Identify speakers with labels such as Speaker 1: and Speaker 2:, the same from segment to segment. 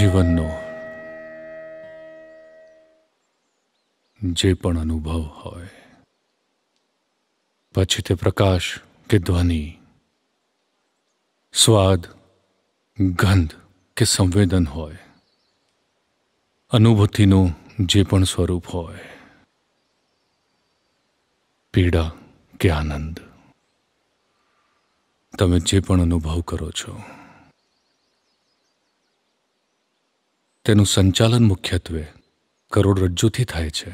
Speaker 1: જીવનનો જે પણ અનુભવ હોય પછી તે પ્રકાશ કે ધ્વનિ સ્વાદ ગંધ કે સંવેદન હોય અનુભૂતિનું જે પણ સ્વરૂપ હોય પીડા કે આનંદ તમે જે પણ અનુભવ કરો છો તેનું સંચાલન મુખ્યત્વે કરોડરજ્જુથી થાય છે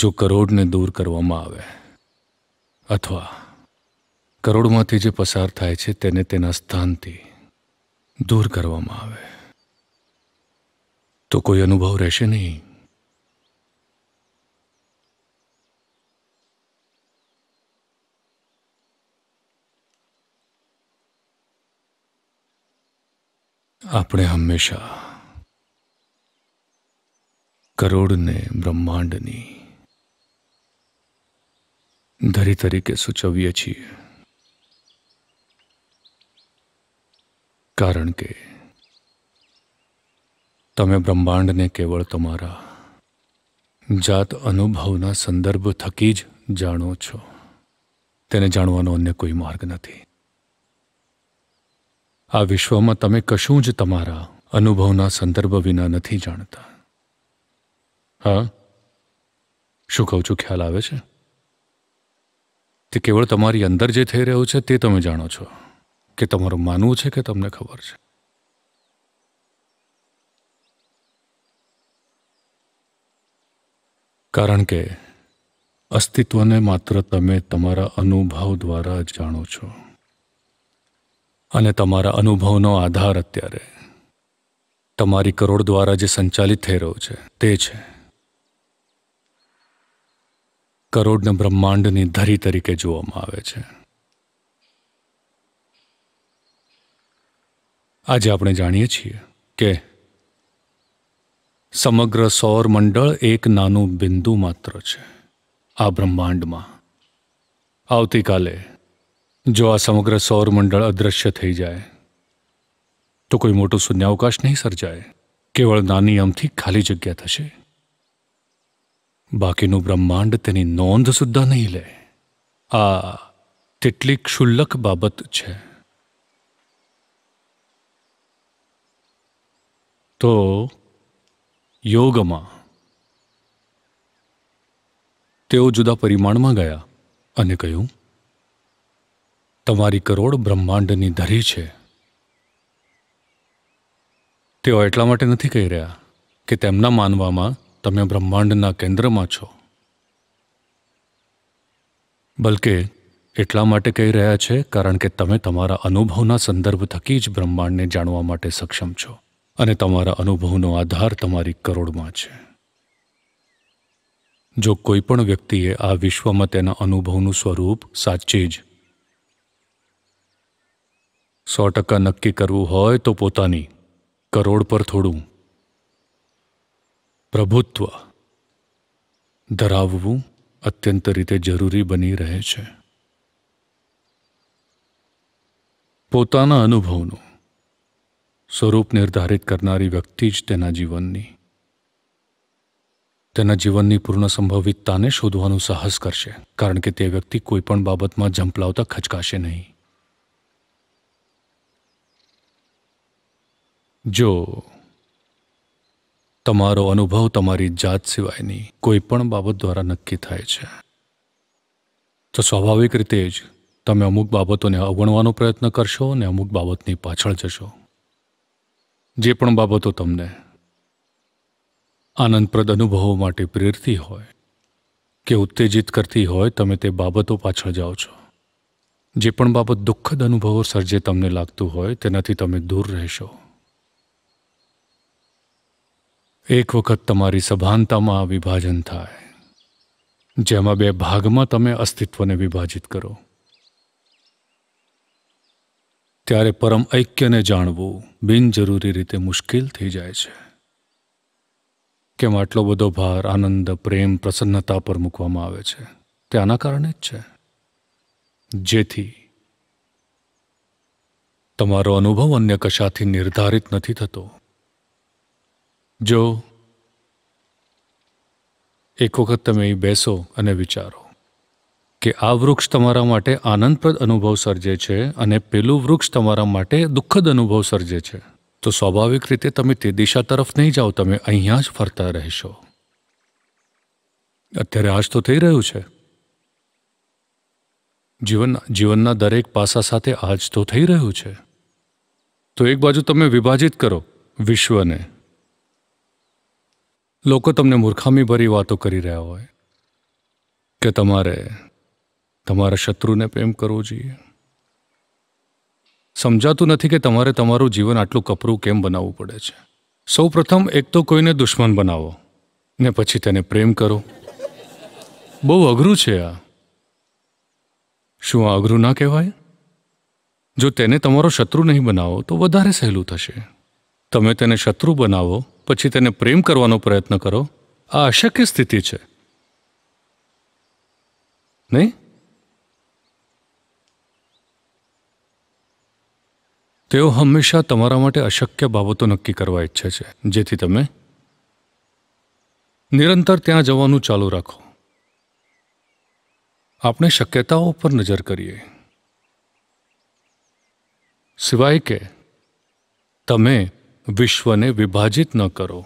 Speaker 1: જો કરોડને દૂર કરવામાં આવે અથવા કરોડમાંથી જે પસાર થાય છે તેને તેના સ્થાનથી દૂર કરવામાં આવે તો કોઈ અનુભવ રહેશે નહીં આપણે હંમેશા કરોડને બ્રહ્માંડની ધરી તરીકે સૂચવીએ છીએ કારણ કે તમે બ્રહ્માંડને કેવળ તમારા જાત અનુભવના સંદર્ભ થકી જ જાણો છો તેને જાણવાનો અન્ય કોઈ માર્ગ નથી આ વિશ્વમાં તમે કશું જ તમારા અનુભવના સંદર્ભ વિના નથી જાણતા હા શું કહું છું ખ્યાલ આવે છે તે કેવળ તમારી અંદર જે થઈ રહ્યું છે તે તમે જાણો છો કે તમારું માનવું છે કે તમને ખબર છે કારણ કે અસ્તિત્વને માત્ર તમે તમારા અનુભવ દ્વારા જ જાણો છો અને તમારા અનુભવનો આધાર અત્યારે તમારી કરોડ દ્વારા જે સંચાલિત થઈ રહ્યો છે તે છે કરોડને બ્રહ્માંડની ધરી તરીકે જોવામાં આવે છે આજે આપણે જાણીએ છીએ કે સમગ્ર સૌર મંડળ એક નાનું બિંદુ માત્ર છે આ બ્રહ્માંડમાં આવતીકાલે જો આ સમગ્ર સૌરમંડળ અદૃશ્ય થઈ જાય તો કોઈ મોટો શૂન્યાવકાશ નહીં સર્જાય કેવળ નાની અમથી ખાલી જગ્યા થશે બાકીનું બ્રહ્માંડ તેની નોંધ સુદ્ધા નહીં લે આ તેટલી ક્ષુલ્લક બાબત છે તો યોગમાં તેઓ જુદા પરિમાણમાં ગયા અને કહ્યું તમારી કરોડ બ્રહ્માંડની ધરી છે તેઓ એટલા માટે નથી કહી રહ્યા કે તેમના માનવામાં તમે બ્રહ્માંડના કેન્દ્રમાં છો બલકે એટલા માટે કહી રહ્યા છે કારણ કે તમે તમારા અનુભવના સંદર્ભ થકી જ બ્રહ્માંડને જાણવા માટે સક્ષમ છો અને તમારા અનુભવનો આધાર તમારી કરોડમાં છે જો કોઈ પણ વ્યક્તિએ આ વિશ્વમાં તેના અનુભવનું સ્વરૂપ સાચે જ સો ટકા નક્કી કરવું હોય તો પોતાની કરોડ પર થોડું પ્રભુત્વ ધરાવવું અત્યંત રીતે જરૂરી બની રહે છે પોતાના અનુભવનું સ્વરૂપ નિર્ધારિત કરનારી વ્યક્તિ જ તેના જીવનની તેના જીવનની પૂર્ણ સંભવિતતાને શોધવાનું સાહસ કરશે કારણ કે તે વ્યક્તિ કોઈપણ બાબતમાં ઝંપલાવતા ખચકાશે નહીં જો તમારો અનુભવ તમારી જાત સિવાયની કોઈ પણ બાબત દ્વારા નક્કી થાય છે તો સ્વાભાવિક રીતે જ તમે અમુક બાબતોને અવગણવાનો પ્રયત્ન કરશો અને અમુક બાબતની પાછળ જશો જે પણ બાબતો તમને આનંદપ્રદ અનુભવો માટે પ્રેરતી હોય કે ઉત્તેજિત કરતી હોય તમે તે બાબતો પાછળ જાઓ છો જે પણ બાબત દુઃખદ અનુભવો સર્જે તમને લાગતું હોય તેનાથી તમે દૂર રહેશો એક વખત તમારી સભાનતામાં વિભાજન થાય જેમાં બે ભાગમાં તમે અસ્તિત્વને વિભાજિત કરો ત્યારે પરમ ઐક્યને જાણવું બિનજરૂરી રીતે મુશ્કેલ થઈ જાય છે કેમ આટલો બધો ભાર આનંદ પ્રેમ પ્રસન્નતા પર મૂકવામાં આવે છે તે આના કારણે જ છે જેથી તમારો અનુભવ અન્ય કશાથી નિર્ધારિત નથી થતો જો એક વખત તમે અહીં બેસો અને વિચારો કે આ વૃક્ષ તમારા માટે આનંદપ્રદ અનુભવ સર્જે છે અને પેલું વૃક્ષ તમારા માટે દુઃખદ અનુભવ સર્જે છે તો સ્વાભાવિક રીતે તમે તે દિશા તરફ નહીં જાઓ તમે અહીંયા જ ફરતા રહેશો અત્યારે આજ તો થઈ રહ્યું છે જીવન જીવનના દરેક પાસા સાથે આજ તો થઈ રહ્યું છે તો એક બાજુ તમે વિભાજિત કરો વિશ્વને લોકો તમને મૂર્ખામીભરી વાતો કરી રહ્યા હોય કે તમારે તમારા શત્રુને પ્રેમ કરવો જોઈએ સમજાતું નથી કે તમારે તમારું જીવન આટલું કપરું કેમ બનાવવું પડે છે સૌ પ્રથમ એક તો કોઈને દુશ્મન બનાવો ને પછી તેને પ્રેમ કરો બહુ અઘરું છે આ શું આ અઘરું ના કહેવાય જો તેને તમારો શત્રુ નહીં બનાવો તો વધારે સહેલું થશે તમે તેને શત્રુ બનાવો પછી તેને પ્રેમ કરવાનો પ્રયત્ન કરો આ અશક્ય સ્થિતિ છે નહીં તેઓ હંમેશા તમારા માટે અશક્ય બાબતો નક્કી કરવા ઈચ્છે છે જેથી તમે નિરંતર ત્યાં જવાનું ચાલુ રાખો આપણે શક્યતાઓ પર નજર કરીએ સિવાય કે તમે વિશ્વને વિભાજિત ન કરો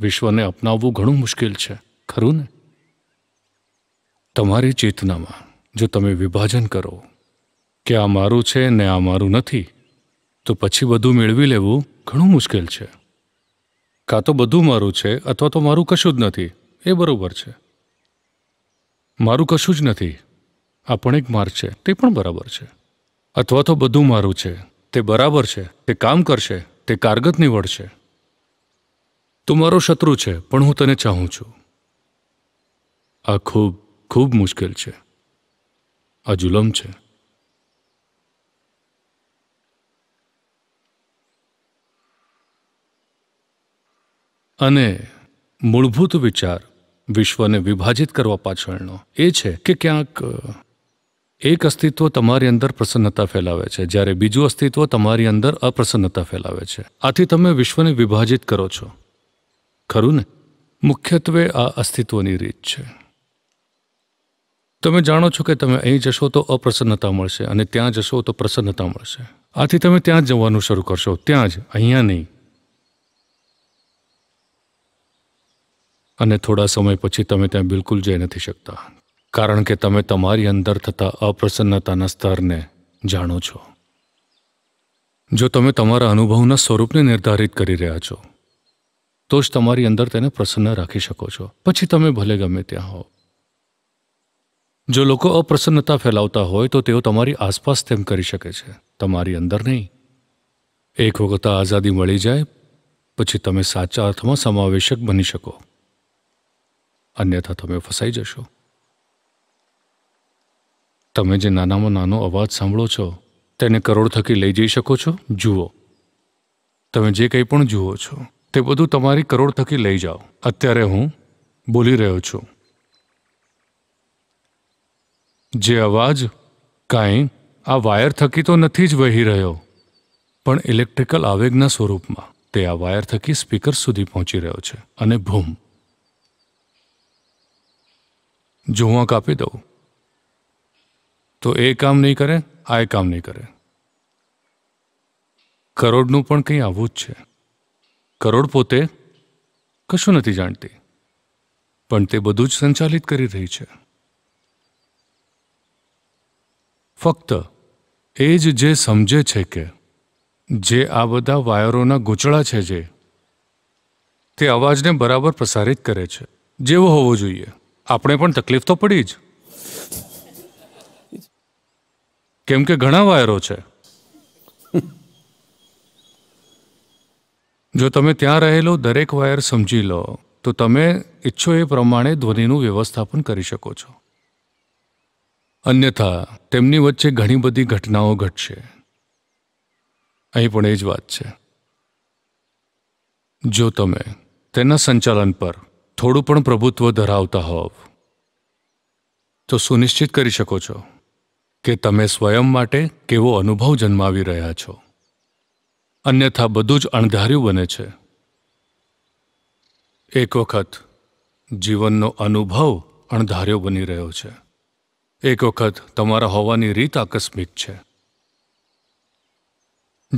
Speaker 1: વિશ્વને અપનાવવું ઘણું મુશ્કેલ છે ખરું ને તમારી ચેતનામાં જો તમે વિભાજન કરો કે આ મારું છે ને આ મારું નથી તો પછી બધું મેળવી લેવું ઘણું મુશ્કેલ છે કાં તો બધું મારું છે અથવા તો મારું કશું જ નથી એ બરાબર છે મારું કશું જ નથી આ પણ એક માર્ગ છે તે પણ બરાબર છે અથવા તો બધું મારું છે તે બરાબર છે તે કામ કરશે તે કારગત છે તું મારો શત્રુ છે પણ હું તને ચાહું છું આ ખૂબ ખૂબ મુશ્કેલ છે આ જુલમ છે અને મૂળભૂત વિચાર વિશ્વને વિભાજિત કરવા પાછળનો એ છે કે ક્યાંક એક અસ્તિત્વ તમારી અંદર પ્રસન્નતા ફેલાવે છે જ્યારે બીજું અસ્તિત્વ તમારી અંદર અપ્રસન્નતા ફેલાવે છે આથી તમે વિશ્વને વિભાજિત કરો છો ખરું ને મુખ્યત્વે આ અસ્તિત્વની રીત છે તમે જાણો છો કે તમે અહીં જશો તો અપ્રસન્નતા મળશે અને ત્યાં જશો તો પ્રસન્નતા મળશે આથી તમે ત્યાં જ જવાનું શરૂ કરશો ત્યાં જ અહીંયા નહીં અને થોડા સમય પછી તમે ત્યાં બિલકુલ જઈ નથી શકતા કારણ કે તમે તમારી અંદર થતા અપ્રસન્નતાના સ્તરને જાણો છો જો તમે તમારા અનુભવના સ્વરૂપને નિર્ધારિત કરી રહ્યા છો તો જ તમારી અંદર તેને પ્રસન્ન રાખી શકો છો પછી તમે ભલે ગમે ત્યાં હો જો લોકો અપ્રસન્નતા ફેલાવતા હોય તો તેઓ તમારી આસપાસ તેમ કરી શકે છે તમારી અંદર નહીં એક વખત આઝાદી મળી જાય પછી તમે સાચા અર્થમાં સમાવેશક બની શકો અન્યથા તમે ફસાઈ જશો તમે જે નાનામાં નાનો અવાજ સાંભળો છો તેને કરોડ થકી લઈ જઈ શકો છો જુઓ તમે જે કંઈ પણ જુઓ છો તે બધું તમારી કરોડ થકી લઈ જાઓ અત્યારે હું બોલી રહ્યો છું જે અવાજ કાંઈ આ વાયર થકી તો નથી જ વહી રહ્યો પણ ઇલેક્ટ્રિકલ આવેગના સ્વરૂપમાં તે આ વાયર થકી સ્પીકર સુધી પહોંચી રહ્યો છે અને ભૂમ જોવા કાપી દઉં તો એ કામ નહીં કરે આ એ કામ નહીં કરે કરોડનું પણ કંઈ આવવું જ છે કરોડ પોતે કશું નથી જાણતી પણ તે બધું જ સંચાલિત કરી રહી છે ફક્ત એ જ જે સમજે છે કે જે આ બધા વાયરોના ગૂંચળા છે જે તે અવાજને બરાબર પ્રસારિત કરે છે જેવો હોવો જોઈએ આપણે પણ તકલીફ તો પડી જ કેમ કે ઘણા વાયરો છે જો તમે ત્યાં રહેલો દરેક વાયર સમજી લો તો તમે ઈચ્છો એ પ્રમાણે ધ્વનિનું વ્યવસ્થાપન કરી શકો છો અન્યથા તેમની વચ્ચે ઘણી બધી ઘટનાઓ ઘટશે અહીં પણ એ જ વાત છે જો તમે તેના સંચાલન પર થોડું પણ પ્રભુત્વ ધરાવતા હોવ તો સુનિશ્ચિત કરી શકો છો કે તમે સ્વયં માટે કેવો અનુભવ જન્માવી રહ્યા છો અન્યથા બધું જ અણધાર્યું બને છે એક વખત જીવનનો અનુભવ અણધાર્યો બની રહ્યો છે એક વખત તમારા હોવાની રીત આકસ્મિક છે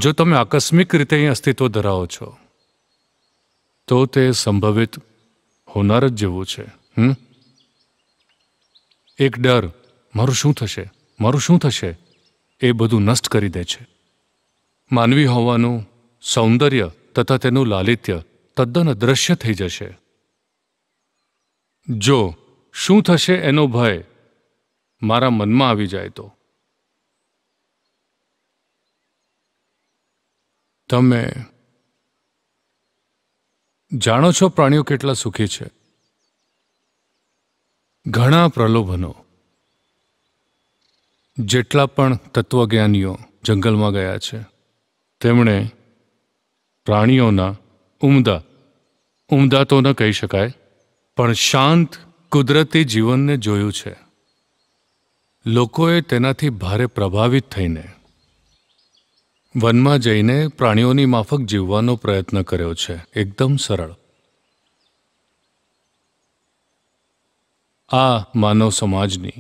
Speaker 1: જો તમે આકસ્મિક રીતે અહીં અસ્તિત્વ ધરાવો છો તો તે સંભવિત હોનાર જ જેવું છે હમ એક ડર મારું શું થશે મારું શું થશે એ બધું નષ્ટ કરી દે છે માનવી હોવાનું સૌંદર્ય તથા તેનું લાલિત્ય તદ્દન અદૃશ્ય થઈ જશે જો શું થશે એનો ભય મારા મનમાં આવી જાય તો તમે જાણો છો પ્રાણીઓ કેટલા સુખી છે ઘણા પ્રલોભનો જેટલા પણ તત્વજ્ઞાનીઓ જંગલમાં ગયા છે તેમણે પ્રાણીઓના ઉમદા ઉમદા તો ન કહી શકાય પણ શાંત કુદરતી જીવનને જોયું છે લોકોએ તેનાથી ભારે પ્રભાવિત થઈને વનમાં જઈને પ્રાણીઓની માફક જીવવાનો પ્રયત્ન કર્યો છે એકદમ સરળ આ માનવ સમાજની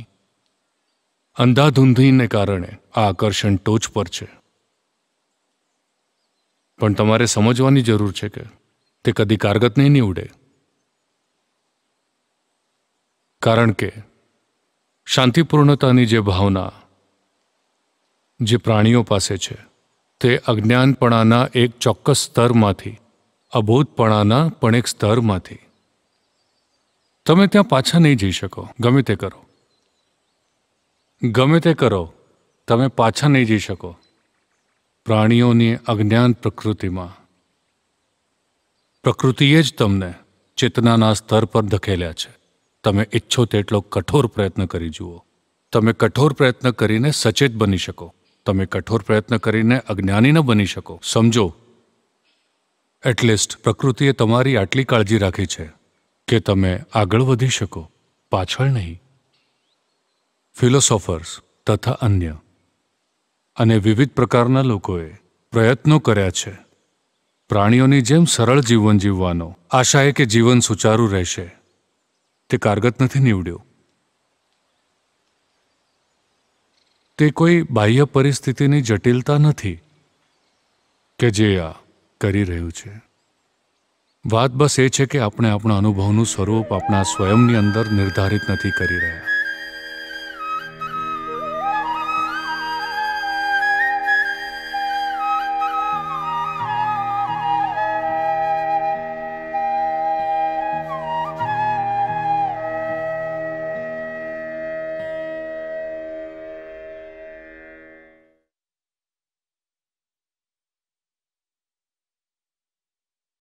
Speaker 1: અંધાધૂંધીને કારણે આ આકર્ષણ ટોચ પર છે પણ તમારે સમજવાની જરૂર છે કે તે કદી કારગત નહીં નીવડે કારણ કે શાંતિપૂર્ણતાની જે ભાવના જે પ્રાણીઓ પાસે છે તે અજ્ઞાનપણાના એક ચોક્કસ સ્તરમાંથી અબોધપણાના પણ એક સ્તરમાંથી તમે ત્યાં પાછા નહીં જઈ શકો ગમે તે કરો ગમે તે કરો તમે પાછા નહીં જઈ શકો પ્રાણીઓની અજ્ઞાન પ્રકૃતિમાં પ્રકૃતિએ જ તમને ચેતનાના સ્તર પર ધકેલ્યા છે તમે ઈચ્છો તેટલો કઠોર પ્રયત્ન કરી જુઓ તમે કઠોર પ્રયત્ન કરીને સચેત બની શકો તમે કઠોર પ્રયત્ન કરીને અજ્ઞાની ન બની શકો સમજો એટલીસ્ટ પ્રકૃતિએ તમારી આટલી કાળજી રાખી છે કે તમે આગળ વધી શકો પાછળ નહીં ફિલોસોફર્સ તથા અન્ય અને વિવિધ પ્રકારના લોકોએ પ્રયત્નો કર્યા છે પ્રાણીઓની જેમ સરળ જીવન જીવવાનો આશા એ કે જીવન સુચારું રહેશે તે કારગત નથી નીવડ્યું તે કોઈ બાહ્ય પરિસ્થિતિની જટિલતા નથી કે જે આ કરી રહ્યું છે વાત બસ એ છે કે આપણે આપણા અનુભવનું સ્વરૂપ આપણા સ્વયંની અંદર નિર્ધારિત નથી કરી રહ્યા